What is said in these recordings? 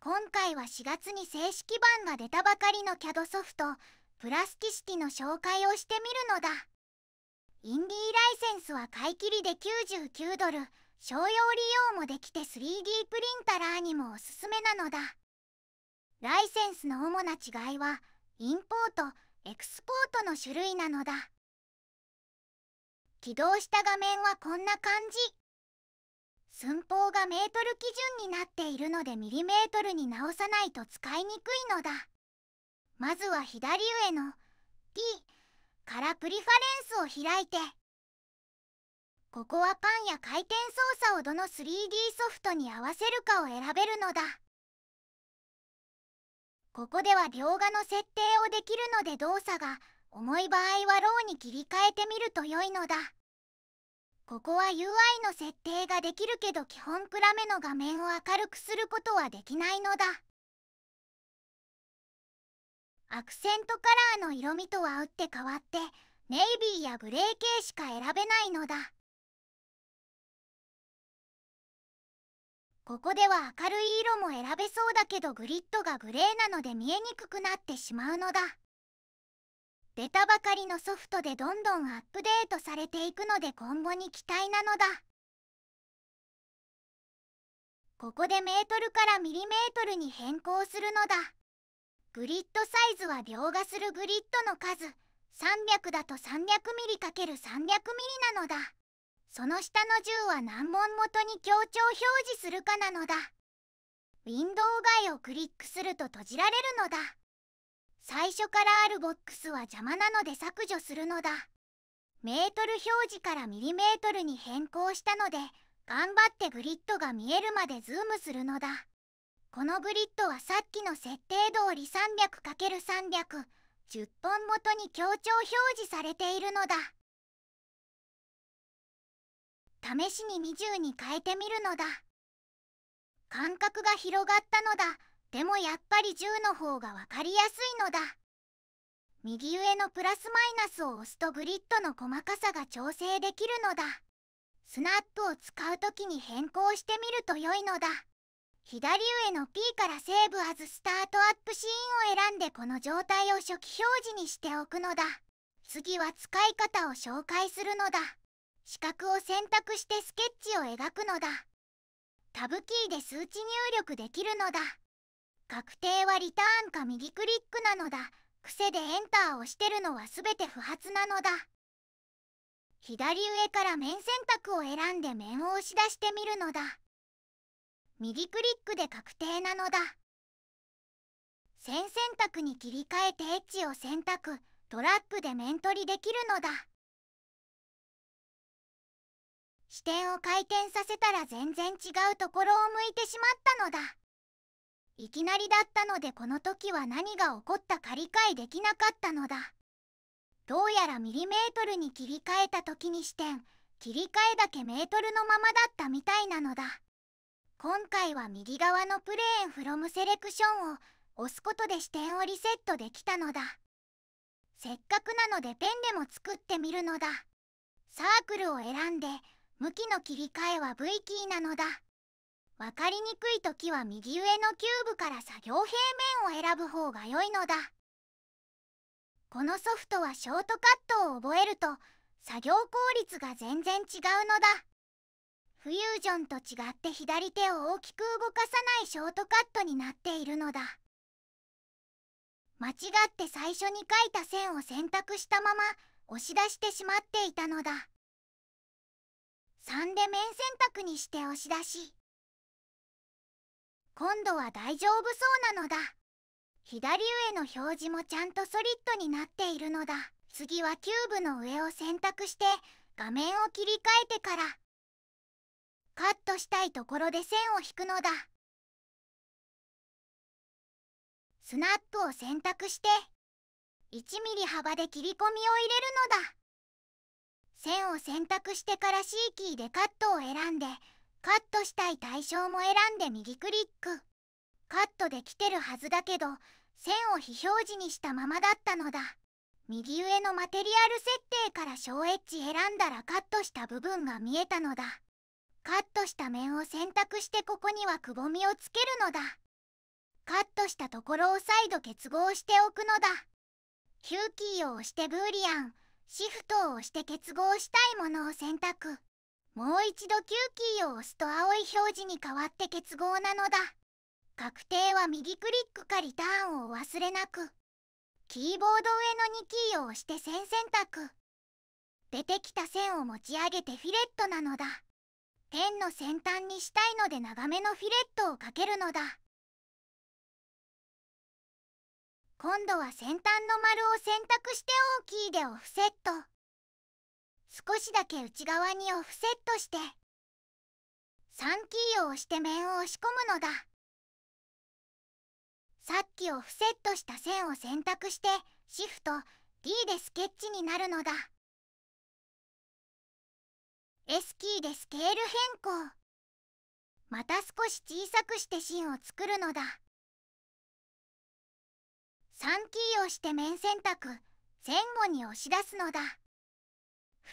今回は4月に正式版が出たばかりの CAD ソフトプラスティシティの紹介をしてみるのだインディーライセンスは買い切りで99ドル商用利用もできて 3D プリンタラーにもおすすめなのだライセンスの主な違いはインポートエクスポートの種類なのだ起動した画面はこんな感じ寸法がメートル基準になっているのでミリメートルに直さないと使いにくいのだまずは左上の T からプリファレンスを開いてここはパンや回転操作をどの 3D ソフトに合わせるかを選べるのだここでは描画の設定をできるので動作が重い場合はローに切り替えてみると良いのだ。ここは UI の設定ができるけど基本暗めの画面を明るくすることはできないのだアクセントカラーの色味とは打って変わってネイビーやグレー系しか選べないのだここでは明るい色も選べそうだけどグリッドがグレーなので見えにくくなってしまうのだ出たばかりのソフトでどんどんアップデートされていくので今後に期待なのだここでメートルからミリメートルに変更するのだグリッドサイズは描画するグリッドの数300だと 300mm×300mm なのだその下の10は難問元に強調表示するかなのだウィンドウ外をクリックすると閉じられるのだ最初からあるボックスは邪魔なので削除するのだメートル表示からミリメートルに変更したので頑張ってグリッドが見えるまでズームするのだこのグリッドはさっきの設定通り 300×300 10本元に強調表示されているのだ試しに20に変えてみるのだ間隔が広がったのだでもやっぱり10の方が分かりやすいのだ右上のプラスマイナスを押すとグリッドの細かさが調整できるのだスナップを使う時に変更してみると良いのだ左上の P からセーブアズスタートアップシーンを選んでこの状態を初期表示にしておくのだ次は使い方を紹介するのだ四角を選択してスケッチを描くのだタブキーで数値入力できるのだ確定はリターンか右クリックなのだ癖でエンターを押してるのは全て不発なのだ左上から面選択を選んで面を押し出してみるのだ右クリックで確定なのだ線選択に切り替えてエッジを選択トラックで面取りできるのだ視点を回転させたら全然違うところを向いてしまったのだいきなりだったのでこの時は何が起こったか理解できなかったのだどうやらミリメートルに切り替えた時に視点切り替えだけメートルのままだったみたいなのだ今回は右側のプレーンフロムセレクションを押すことで視点をリセットできたのだせっかくなのでペンでも作ってみるのだサークルを選んで向きの切り替えは V キーなのだ分かりにくい時は右上のキューブから作業平面を選ぶ方が良いのだこのソフトはショートカットを覚えると作業効率が全然違うのだフュージョンと違って左手を大きく動かさないショートカットになっているのだ間違って最初に書いた線を選択したまま押し出してしまっていたのだ3で面選択にして押し出し今度は大丈夫そうなのだ左上の表示もちゃんとソリッドになっているのだ次はキューブの上を選択して画面を切り替えてからカットしたいところで線を引くのだスナップを選択して 1mm 幅で切り込みを入れるのだ線を選択してから C キーでカットを選んでカットしたい対象も選んで右クリックカットできてるはずだけど線を非表示にしたままだったのだ右上のマテリアル設定から小エッジ選んだらカットした部分が見えたのだカットした面を選択してここにはくぼみをつけるのだカットしたところを再度結合しておくのだヒューキーを押してブーリアンシフトを押して結合したいものを選択もう一度キューキーを押すと青い表示に変わって結合なのだ確定は右クリックかリターンを忘れなくキーボード上の2キーを押して線選択出てきた線を持ち上げてフィレットなのだ点の先端にしたいので長めのフィレットをかけるのだ今度は先端の丸を選択して大きいでオフセット少しだけ内側にオフセットして3キーを押して面を押し込むのださっきオフセットした線を選択してシフト D でスケッチになるのだ S キーでスケール変更また少し小さくして芯を作るのだ3キーを押して面選択前後に押し出すのだ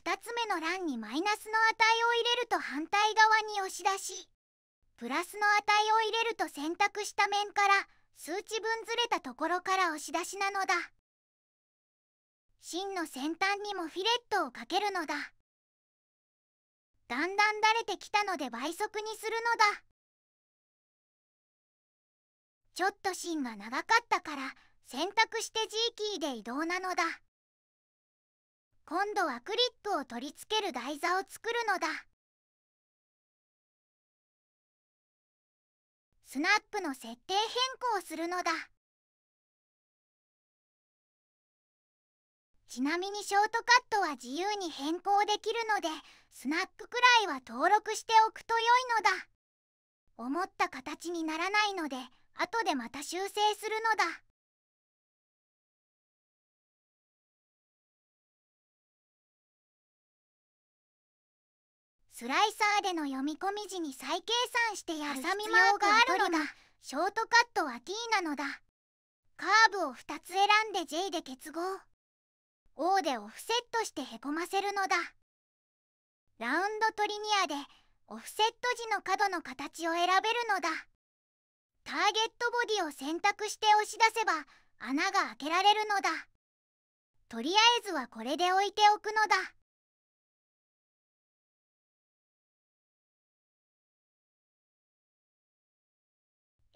2つ目の欄にマイナスの値を入れると反対側に押し出しプラスの値を入れると選択した面から数値分ずれたところから押し出しなのだ芯の先端にもフィレットをかけるのだだんだん慣れてきたので倍速にするのだちょっと芯が長かったから選択して G キーで移動なのだ。今度はクリップを取り付ける台座を作るのだスナップの設定変更をするのだちなみにショートカットは自由に変更できるのでスナックくらいは登録しておくと良いのだ思った形にならないので後でまた修正するのだスライサーでの読み込み時に再計算してやる必要があるのだショートカットは T なのだカーブを2つ選んで J で結合 O でオフセットしてへこませるのだラウンドトリニアでオフセット時の角の形を選べるのだターゲットボディを選択して押し出せば穴が開けられるのだとりあえずはこれで置いておくのだ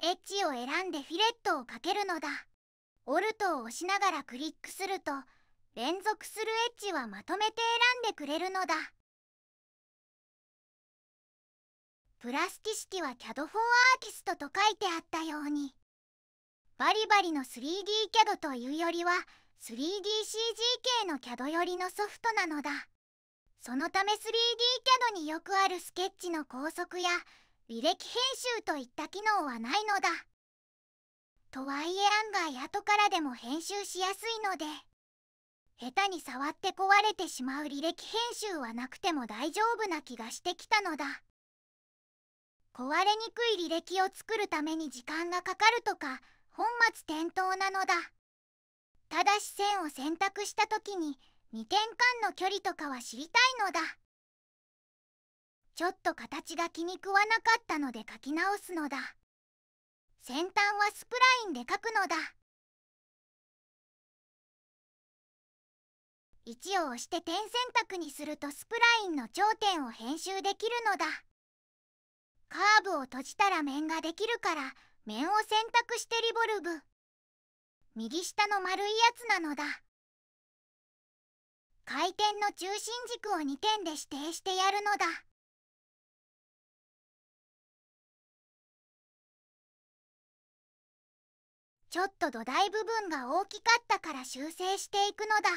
エッジを選んでフィレットをかけるのだオルトを押しながらクリックすると連続するエッジはまとめて選んでくれるのだプラスティシティは CAD4 アーティストと書いてあったようにバリバリの 3DCAD というよりは 3DCG 系の CAD 寄りのソフトなのだそのため 3DCAD によくあるスケッチの高速や履歴編集といった機能はないのだとはいえ案外後からでも編集しやすいので下手に触って壊れてしまう履歴編集はなくても大丈夫な気がしてきたのだ壊れにくい履歴を作るために時間がかかるとか本末転倒なのだただし線を選択した時に2点間の距離とかは知りたいのだちょっと形が気に食わなかったので書き直すのだ先端はスプラインで書くのだ1を押して点選択にするとスプラインの頂点を編集できるのだカーブを閉じたら面ができるから面を選択してリボルブ右下の丸いやつなのだ回転の中心軸を2点で指定してやるのだちょっと土台部分が大きかったから修正していくのだ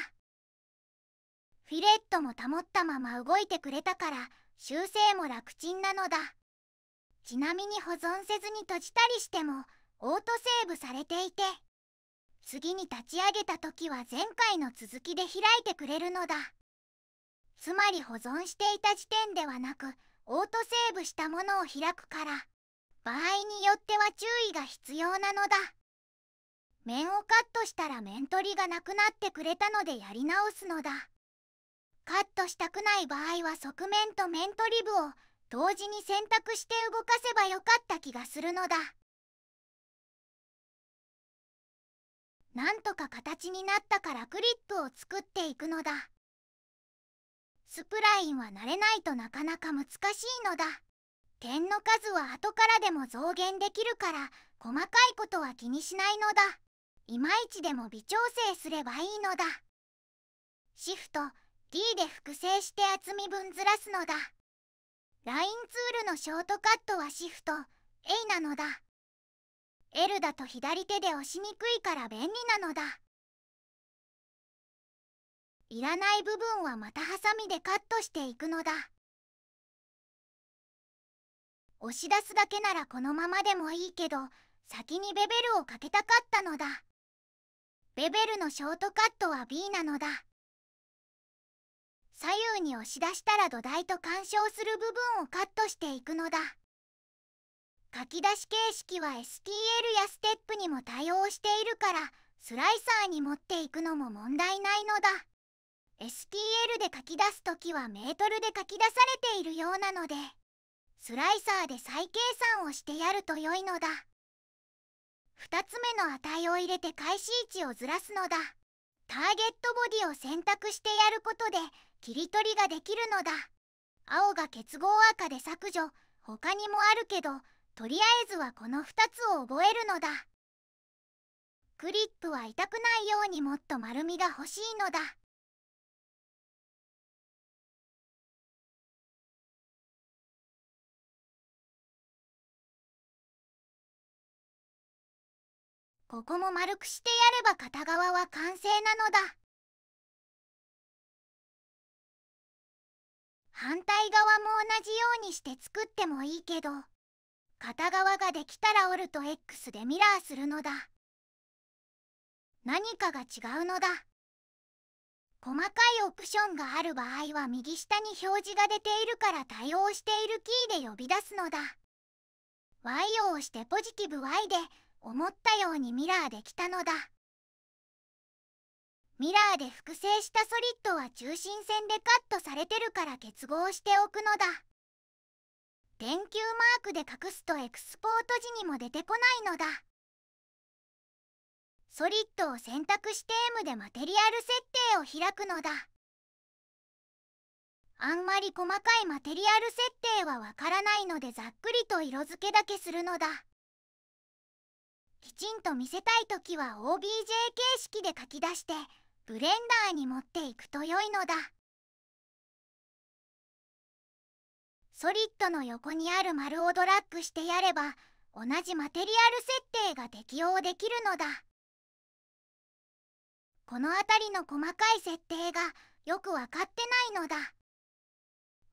フィレットも保ったまま動いてくれたから修正も楽ちんなのだちなみに保存せずに閉じたりしてもオートセーブされていて次に立ち上げた時は前回の続きで開いてくれるのだつまり保存していた時点ではなくオートセーブしたものを開くから場合によっては注意が必要なのだ。面をカットしたら面取りがなくなってくれたのでやり直すのだカットしたくない場合は側面と面取り部を同時に選択して動かせばよかった気がするのだなんとか形になったからクリップを作っていくのだスプラインは慣れないとなかなか難しいのだ点の数は後からでも増減できるから細かいことは気にしないのだいまいちでも微調整すればいいのだシフト D で複製して厚み分ずらすのだラインツールのショートカットはシフト A なのだ L だと左手で押しにくいから便利なのだいらない部分はまたハサミでカットしていくのだ押し出すだけならこのままでもいいけど先にベベルをかけたかったのだベベルのショートカットは B なのだ左右に押し出したら土台と干渉する部分をカットしていくのだ書き出し形式は STL やステップにも対応しているからスライサーに持っていくのも問題ないのだ STL で書き出す時はメートルで書き出されているようなのでスライサーで再計算をしてやると良いのだ。2つ目の値を入れて開始位置をずらすのだターゲットボディを選択してやることで切り取りができるのだ青が結合赤で削除他にもあるけどとりあえずはこの2つを覚えるのだクリップは痛くないようにもっと丸みが欲しいのだここも丸くしてやれば片側は完成なのだ反対側も同じようにして作ってもいいけど片側ができたら折ると X でミラーするのだ何かが違うのだ細かいオプションがある場合は右下に表示が出ているから対応しているキーで呼び出すのだ Y を押してポジティブ Y で思ったようにミラーできたのだミラーで複製したソリッドは中心線でカットされてるから結合しておくのだ電球マークで隠すとエクスポート時にも出てこないのだソリッドを選択して M でマテリアル設定を開くのだあんまり細かいマテリアル設定はわからないのでざっくりと色付けだけするのだきちんと見せたい時は OBJ 形式で書き出してブレンダーに持っていくと良いのだソリッドの横にある丸をドラッグしてやれば同じマテリアル設定が適用できるのだこの辺りの細かい設定がよく分かってないのだ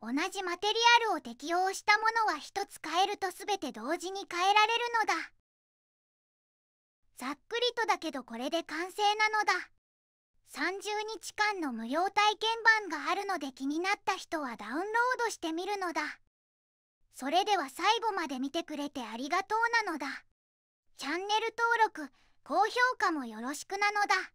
同じマテリアルを適用したものは1つ変えると全て同時に変えられるのだざっくりとだけどこれで完成なのだ30日間の無料体験版があるので気になった人はダウンロードしてみるのだそれでは最後まで見てくれてありがとうなのだチャンネル登録高評価もよろしくなのだ